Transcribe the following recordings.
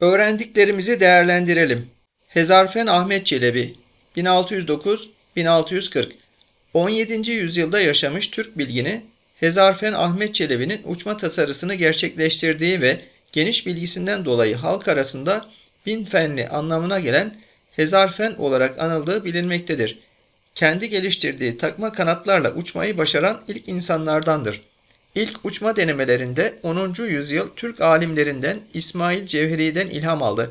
Öğrendiklerimizi değerlendirelim. Hezarfen Ahmet Çelebi 1609-1640 17. yüzyılda yaşamış Türk bilgini Hezarfen Ahmet Çelebi'nin uçma tasarısını gerçekleştirdiği ve geniş bilgisinden dolayı halk arasında bin fenli anlamına gelen Hezarfen olarak anıldığı bilinmektedir kendi geliştirdiği takma kanatlarla uçmayı başaran ilk insanlardandır. İlk uçma denemelerinde 10. yüzyıl Türk alimlerinden İsmail Cevheri'den ilham aldı.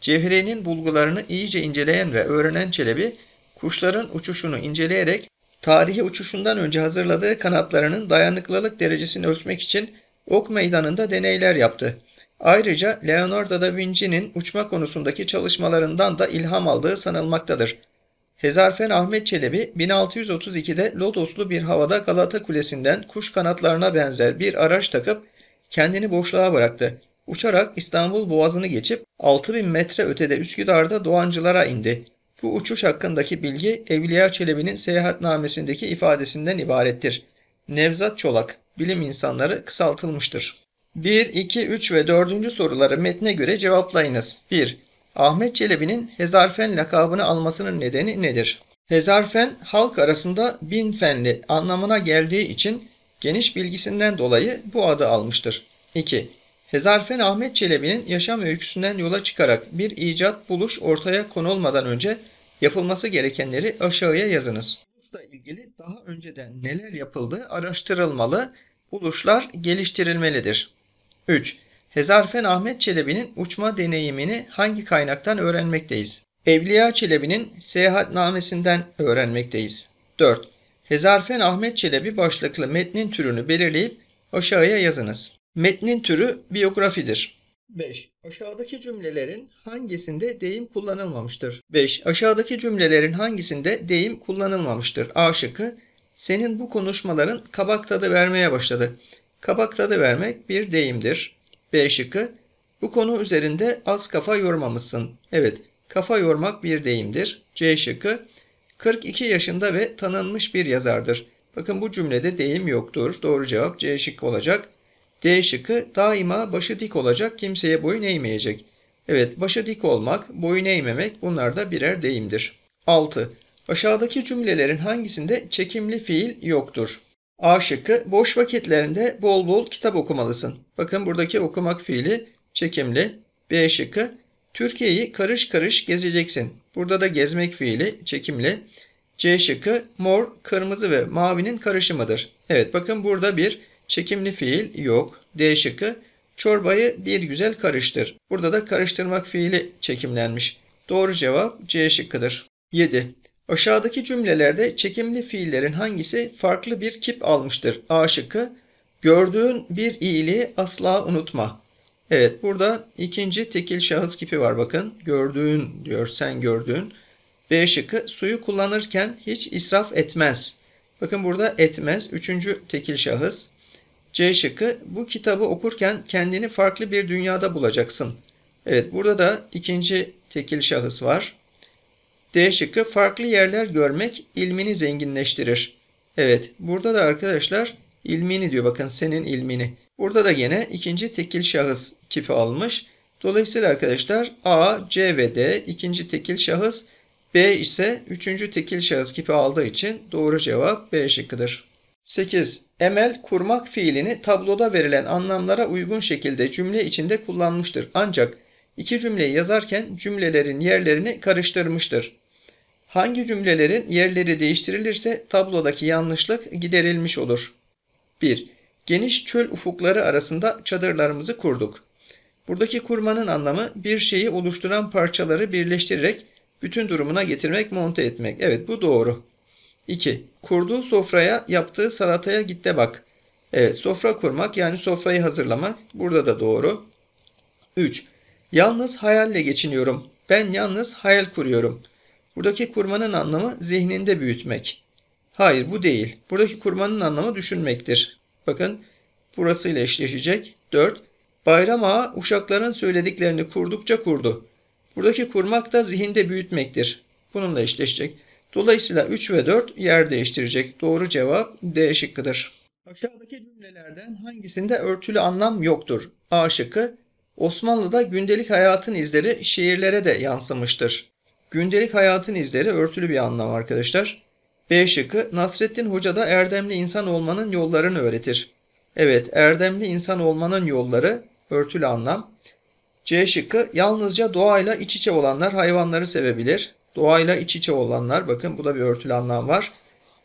Cevheri'nin bulgularını iyice inceleyen ve öğrenen Çelebi, kuşların uçuşunu inceleyerek tarihi uçuşundan önce hazırladığı kanatlarının dayanıklılık derecesini ölçmek için ok meydanında deneyler yaptı. Ayrıca Leonardo da Vinci'nin uçma konusundaki çalışmalarından da ilham aldığı sanılmaktadır. Hezarfen Ahmet Çelebi 1632'de Lodoslu bir havada Galata Kulesi'nden kuş kanatlarına benzer bir araç takıp kendini boşluğa bıraktı. Uçarak İstanbul Boğazı'nı geçip 6000 metre ötede Üsküdar'da Doğancılara indi. Bu uçuş hakkındaki bilgi Evliya Çelebi'nin seyahatnamesindeki ifadesinden ibarettir. Nevzat Çolak, bilim insanları kısaltılmıştır. 1, 2, 3 ve 4. soruları metne göre cevaplayınız. 1. Ahmet Çelebi'nin Hezarfen lakabını almasının nedeni nedir? Hezarfen halk arasında bin fenli anlamına geldiği için geniş bilgisinden dolayı bu adı almıştır. 2. Hezarfen Ahmet Çelebi'nin yaşam öyküsünden yola çıkarak bir icat buluş ortaya konulmadan önce yapılması gerekenleri aşağıya yazınız. Buluşla ilgili daha önceden neler yapıldı araştırılmalı, buluşlar geliştirilmelidir. 3. Hezarfen Ahmet Çelebi'nin uçma deneyimini hangi kaynaktan öğrenmekteyiz? Evliya Çelebi'nin seyahatnamesinden öğrenmekteyiz. 4. Hezarfen Ahmet Çelebi başlıklı metnin türünü belirleyip aşağıya yazınız. Metnin türü biyografidir. 5. Aşağıdaki cümlelerin hangisinde deyim kullanılmamıştır? 5. Aşağıdaki cümlelerin hangisinde deyim kullanılmamıştır? A şıkkı. Senin bu konuşmaların kabak tadı vermeye başladı. Kabak tadı vermek bir deyimdir. B şıkkı. Bu konu üzerinde az kafa yormamışsın. Evet, kafa yormak bir deyimdir. C şıkkı. 42 yaşında ve tanınmış bir yazardır. Bakın bu cümlede deyim yoktur. Doğru cevap C şıkkı olacak. D şıkkı daima başı dik olacak, kimseye boyun eğmeyecek. Evet, başı dik olmak, boyun eğmemek bunlar da birer deyimdir. 6. Aşağıdaki cümlelerin hangisinde çekimli fiil yoktur? A şıkkı boş vakitlerinde bol bol kitap okumalısın. Bakın buradaki okumak fiili çekimli. B şıkkı Türkiye'yi karış karış gezeceksin. Burada da gezmek fiili çekimli. C şıkkı mor, kırmızı ve mavinin karışımıdır. Evet bakın burada bir çekimli fiil yok. D şıkkı çorbayı bir güzel karıştır. Burada da karıştırmak fiili çekimlenmiş. Doğru cevap C şıkkıdır. 7. Aşağıdaki cümlelerde çekimli fiillerin hangisi farklı bir kip almıştır? A şıkkı gördüğün bir iyiliği asla unutma. Evet burada ikinci tekil şahıs kipi var bakın. Gördüğün diyor sen gördüğün. B şıkkı suyu kullanırken hiç israf etmez. Bakın burada etmez. Üçüncü tekil şahıs. C şıkkı bu kitabı okurken kendini farklı bir dünyada bulacaksın. Evet burada da ikinci tekil şahıs var. D şıkkı farklı yerler görmek ilmini zenginleştirir. Evet burada da arkadaşlar ilmini diyor bakın senin ilmini. Burada da yine ikinci tekil şahıs kipi almış. Dolayısıyla arkadaşlar A, C ve D ikinci tekil şahıs. B ise üçüncü tekil şahıs kipi aldığı için doğru cevap B şıkkıdır. 8. Emel kurmak fiilini tabloda verilen anlamlara uygun şekilde cümle içinde kullanmıştır. Ancak iki cümleyi yazarken cümlelerin yerlerini karıştırmıştır. Hangi cümlelerin yerleri değiştirilirse tablodaki yanlışlık giderilmiş olur? 1. Geniş çöl ufukları arasında çadırlarımızı kurduk. Buradaki kurmanın anlamı bir şeyi oluşturan parçaları birleştirerek bütün durumuna getirmek, monte etmek. Evet bu doğru. 2. Kurduğu sofraya, yaptığı salataya git bak. Evet sofra kurmak yani sofrayı hazırlamak. Burada da doğru. 3. Yalnız hayalle geçiniyorum. Ben yalnız hayal kuruyorum.'' Buradaki kurmanın anlamı zihninde büyütmek. Hayır bu değil. Buradaki kurmanın anlamı düşünmektir. Bakın burasıyla eşleşecek. 4. Bayram ağa uşakların söylediklerini kurdukça kurdu. Buradaki kurmak da zihinde büyütmektir. Bununla eşleşecek. Dolayısıyla 3 ve 4 yer değiştirecek. Doğru cevap D şıkkıdır. Aşağıdaki cümlelerden hangisinde örtülü anlam yoktur? A şıkkı Osmanlı'da gündelik hayatın izleri şehirlere de yansımıştır. Gündelik hayatın izleri örtülü bir anlam arkadaşlar. B şıkkı Nasrettin Hoca da erdemli insan olmanın yollarını öğretir. Evet erdemli insan olmanın yolları örtülü anlam. C şıkkı yalnızca doğayla iç içe olanlar hayvanları sevebilir. Doğayla iç içe olanlar bakın bu da bir örtülü anlam var.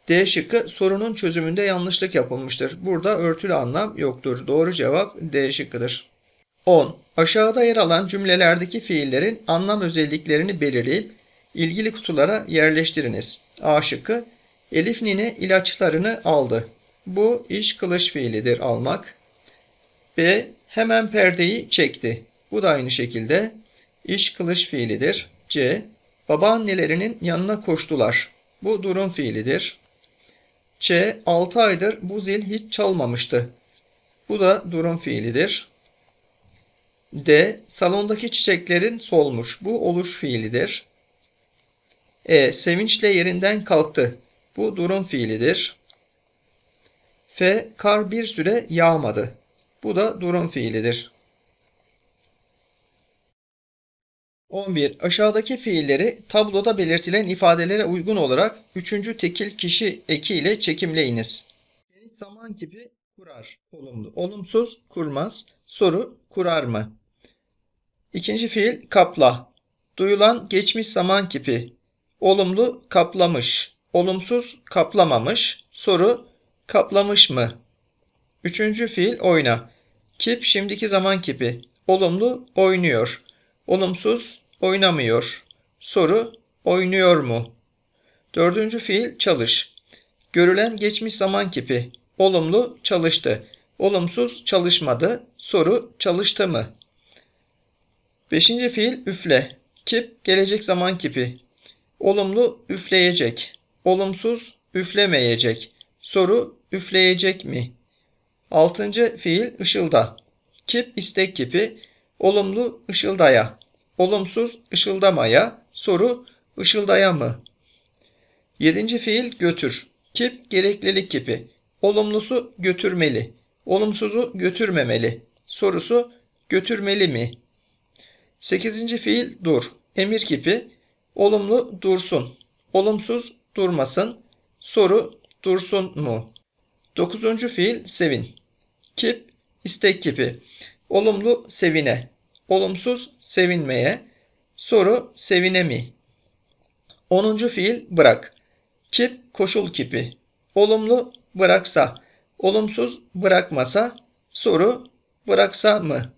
D şıkkı sorunun çözümünde yanlışlık yapılmıştır. Burada örtülü anlam yoktur. Doğru cevap D şıkkıdır. 10. Aşağıda yer alan cümlelerdeki fiillerin anlam özelliklerini belirleyip ilgili kutulara yerleştiriniz. A şıkkı Elif nine ilaçlarını aldı. Bu iş kılıç fiilidir almak. B. Hemen perdeyi çekti. Bu da aynı şekilde iş kılıç fiilidir. C. Babaannelerinin yanına koştular. Bu durum fiilidir. C. 6 aydır bu zil hiç çalmamıştı. Bu da durum fiilidir. D. Salondaki çiçeklerin solmuş. Bu oluş fiilidir. E. Sevinçle yerinden kalktı. Bu durum fiilidir. F. Kar bir süre yağmadı. Bu da durum fiilidir. 11. Aşağıdaki fiilleri tabloda belirtilen ifadelere uygun olarak üçüncü tekil kişi eki ile çekimleyiniz. zaman gibi kurar. Olumlu. Olumsuz kurmaz. Soru kurar mı? İkinci fiil kapla. Duyulan geçmiş zaman kipi. Olumlu kaplamış. Olumsuz kaplamamış. Soru kaplamış mı? Üçüncü fiil oyna. Kip şimdiki zaman kipi. Olumlu oynuyor. Olumsuz oynamıyor. Soru oynuyor mu? Dördüncü fiil çalış. Görülen geçmiş zaman kipi. Olumlu çalıştı. Olumsuz çalışmadı. Soru çalıştı mı? Beşinci fiil üfle. Kip gelecek zaman kipi. Olumlu üfleyecek. Olumsuz üflemeyecek. Soru üfleyecek mi? Altıncı fiil ışılda. Kip istek kipi. Olumlu ışıldaya. Olumsuz ışıldamaya. Soru ışıldaya mı? Yedinci fiil götür. Kip gereklilik kipi. Olumlusu götürmeli. Olumsuzu götürmemeli. Sorusu götürmeli mi? 8. fiil dur. Emir kipi olumlu dursun. Olumsuz durmasın. Soru dursun mu? 9. fiil sevin. Kip istek kipi. Olumlu sevine. Olumsuz sevinmeye. Soru sevine mi? 10. fiil bırak. Kip koşul kipi. Olumlu bıraksa. Olumsuz bırakmasa. Soru bıraksa mı?